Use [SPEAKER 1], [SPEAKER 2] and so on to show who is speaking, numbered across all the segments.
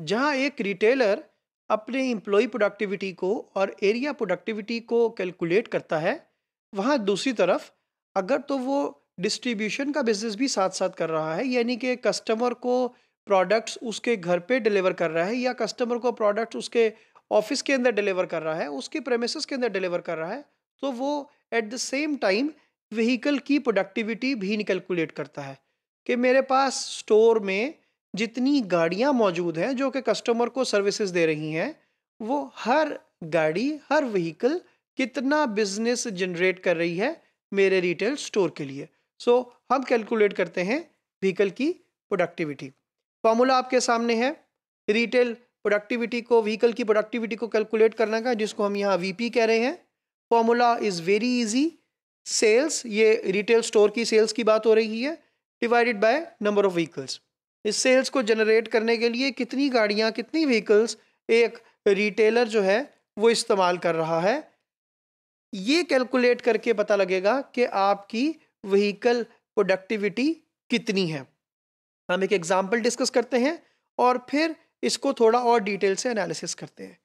[SPEAKER 1] जहां एक रिटेलर अपने इम्प्लॉई प्रोडक्टिविटी को और एरिया प्रोडक्टिविटी को कैलकुलेट करता है वहां दूसरी तरफ अगर तो वो डिस्ट्रीब्यूशन का बिजनेस भी साथ साथ कर रहा है यानी कि कस्टमर को प्रोडक्ट्स उसके घर पे डिलीवर कर रहा है या कस्टमर को प्रोडक्ट्स उसके ऑफिस के अंदर डिलीवर कर रहा है उसके प्रेमिस के अंदर डिलीवर कर रहा है तो वो at the same time vehicle की प्रोडक्टिविटी भी कैलकुलेट करता है कि मेरे पास स्टोर में जितनी गाड़ियां मौजूद हैं जो कि कस्टमर को सर्विसेज दे रही हैं वो हर गाड़ी हर व्हीकल कितना बिजनेस जनरेट कर रही है मेरे रिटेल स्टोर के लिए सो so, हम कैलकुलेट करते हैं व्हीकल की प्रोडक्टिविटी फॉर्मूला आपके सामने है रिटेल प्रोडक्टिविटी को व्हीकल की प्रोडक्टिविटी को कैलकुलेट करने का जिसको हम यहाँ वीपी कह रहे हैं formula is very easy sales ये रिटेल स्टोर की सेल्स की बात हो रही है divided by number of vehicles इस सेल्स को जनरेट करने के लिए कितनी गाड़ियाँ कितनी व्हीकल्स एक रिटेलर जो है वो इस्तेमाल कर रहा है ये कैलकुलेट करके पता लगेगा कि आपकी व्हीकल प्रोडक्टिविटी कितनी है हम एक एग्जाम्पल डिस्कस करते हैं और फिर इसको थोड़ा और डिटेल से एनालिसिस करते हैं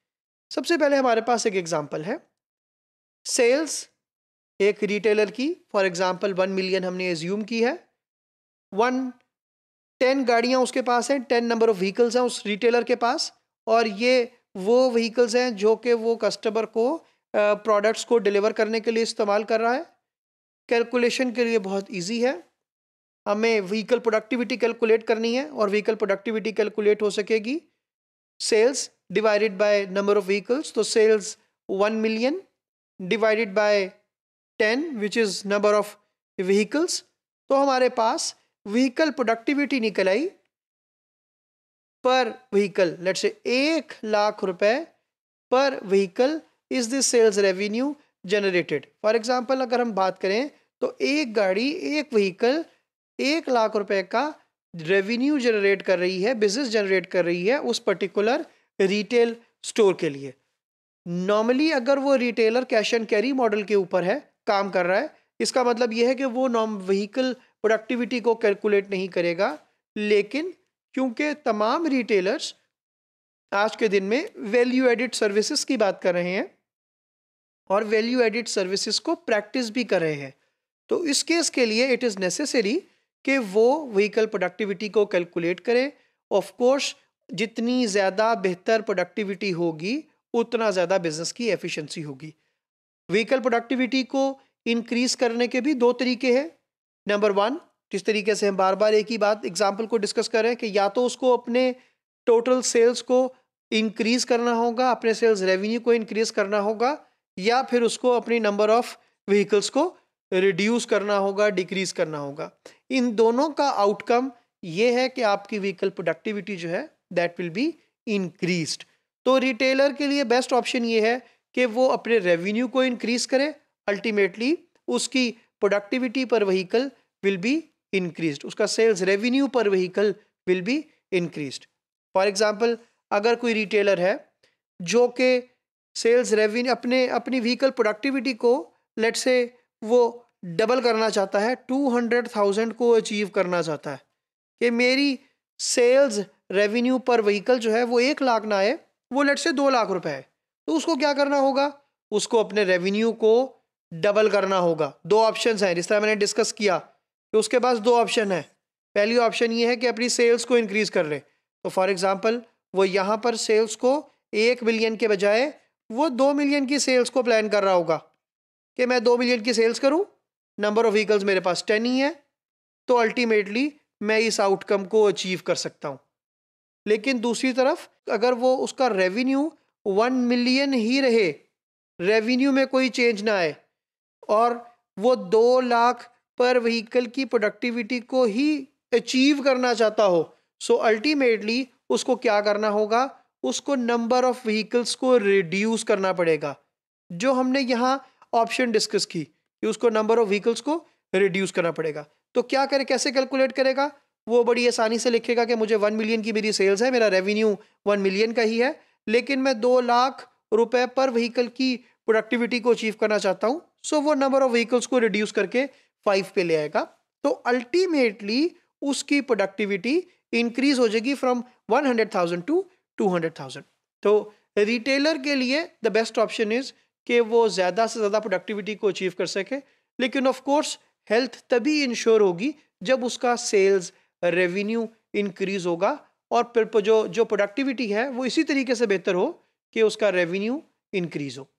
[SPEAKER 1] सबसे पहले हमारे पास एक एग्जाम्पल है सेल्स एक रिटेलर की फॉर एग्जाम्पल वन मिलियन हमने एज्यूम की है वन टेन गाड़ियाँ उसके पास हैं टेन नंबर ऑफ व्हीकल्स हैं उस रिटेलर के पास और ये वो व्हीकल्स हैं जो कि वो कस्टमर को प्रोडक्ट्स को डिलीवर करने के लिए इस्तेमाल कर रहा है कैलकुलेशन के लिए बहुत इजी है हमें व्हीकल प्रोडक्टिविटी कैलकुलेट करनी है और व्हीकल प्रोडक्टिविटी कैलकुलेट हो सकेगी sales divided by number of vehicles तो sales one million divided by ten which is number of vehicles तो हमारे पास व्हीकल प्रोडक्टिविटी निकल आई पर व्हीकल लेट से एक लाख रुपए per vehicle is the sales revenue generated for example अगर हम बात करें तो एक गाड़ी एक व्हीकल एक लाख रुपए का रेवेन्यू जनरेट कर रही है बिजनेस जनरेट कर रही है उस पर्टिकुलर रिटेल स्टोर के लिए नॉर्मली अगर वो retailer cash and carry model के ऊपर है काम कर रहा है इसका मतलब यह है कि वो नॉम व्हीकल प्रोडक्टिविटी को कैलकुलेट नहीं करेगा लेकिन क्योंकि तमाम रिटेलर्स आज के दिन में वैल्यू एडिड सर्विसेज की बात कर रहे हैं और वैल्यू एडिड सर्विसेज को प्रैक्टिस भी कर रहे हैं तो इस केस के लिए इट इज़ नेसेसरी कि वो व्हीकल प्रोडक्टिविटी को कैलकुलेट करें ऑफ कोर्स जितनी ज़्यादा बेहतर प्रोडक्टिविटी होगी उतना ज़्यादा बिजनेस की एफिशिएंसी होगी व्हीकल प्रोडक्टिविटी को इंक्रीज करने के भी दो तरीके हैं नंबर वन जिस तरीके से हम बार बार एक ही बात एग्जाम्पल को डिस्कस करें कि या तो उसको अपने टोटल सेल्स को इंक्रीज करना होगा अपने सेल्स रेवेन्यू को इंक्रीज करना होगा या फिर उसको अपनी नंबर ऑफ व्हीकल्स को रिड्यूस करना होगा डिक्रीज करना होगा इन दोनों का आउटकम ये है कि आपकी व्हीकल प्रोडक्टिविटी जो है दैट विल बी इंक्रीज तो रिटेलर के लिए बेस्ट ऑप्शन ये है कि वो अपने रेवेन्यू को इंक्रीज करे अल्टीमेटली उसकी productivity per vehicle will be increase उसका sales revenue per vehicle will be increase for example अगर कोई रिटेलर है जो कि सेल्स रेवेन्यू अपने अपनी व्हीकल प्रोडक्टिविटी को लेट से वो डबल करना चाहता है टू हंड्रेड थाउजेंड को अचीव करना चाहता है कि मेरी सेल्स रेवेन्यू पर व्हीकल जो है वो एक लाख ना आए वो लेट से दो लाख रुपए है तो उसको क्या करना होगा उसको अपने रेवेन्यू को डबल करना होगा दो ऑप्शन हैं जिस तरह मैंने डिस्कस किया कि तो उसके पास दो ऑप्शन है पहली ऑप्शन ये है कि अपनी सेल्स को इंक्रीज़ कर लें तो फॉर एग्ज़ाम्पल वो यहाँ पर सेल्स को एक मिलियन के बजाय वो दो मिलियन की सेल्स को प्लान कर रहा होगा कि मैं दो मिलियन की सेल्स करूँ नंबर ऑफ़ व्हीकल्स मेरे पास टेन ही है तो अल्टीमेटली मैं इस आउटकम को अचीव कर सकता हूँ लेकिन दूसरी तरफ अगर वो उसका रेवेन्यू वन मिलियन ही रहे रेवेन्यू में कोई चेंज ना आए और वो दो लाख पर व्हीकल की प्रोडक्टिविटी को ही अचीव करना चाहता हो सो so अल्टीमेटली उसको क्या करना होगा उसको नंबर ऑफ व्हीकल्स को रिड्यूस करना पड़ेगा जो हमने यहाँ ऑप्शन डिस्कस की कि उसको नंबर ऑफ व्हीकल्स को रिड्यूस करना पड़ेगा तो क्या करे कैसे कैलकुलेट करेगा वो बड़ी आसानी से लिखेगा कि मुझे वन मिलियन की मेरी सेल्स है मेरा रेवेन्यू वन मिलियन का ही है लेकिन मैं दो लाख रुपए पर व्हीकल की प्रोडक्टिविटी को अचीव करना चाहता हूँ सो वो नंबर ऑफ व्हीकल्स को रिड्यूस करके फाइव पे ले आएगा तो अल्टीमेटली उसकी प्रोडक्टिविटी इंक्रीज हो जाएगी from one hundred thousand to two hundred thousand तो रिटेलर के लिए द बेस्ट ऑप्शन इज कि वो ज़्यादा से ज़्यादा प्रोडक्टिविटी को अचीव कर सके लेकिन ऑफ कोर्स हेल्थ तभी इंश्योर होगी जब उसका सेल्स रेवेन्यू इंक्रीज होगा और फिर जो जो प्रोडक्टिविटी है वो इसी तरीके से बेहतर हो कि उसका रेवेन्यू इंक्रीज हो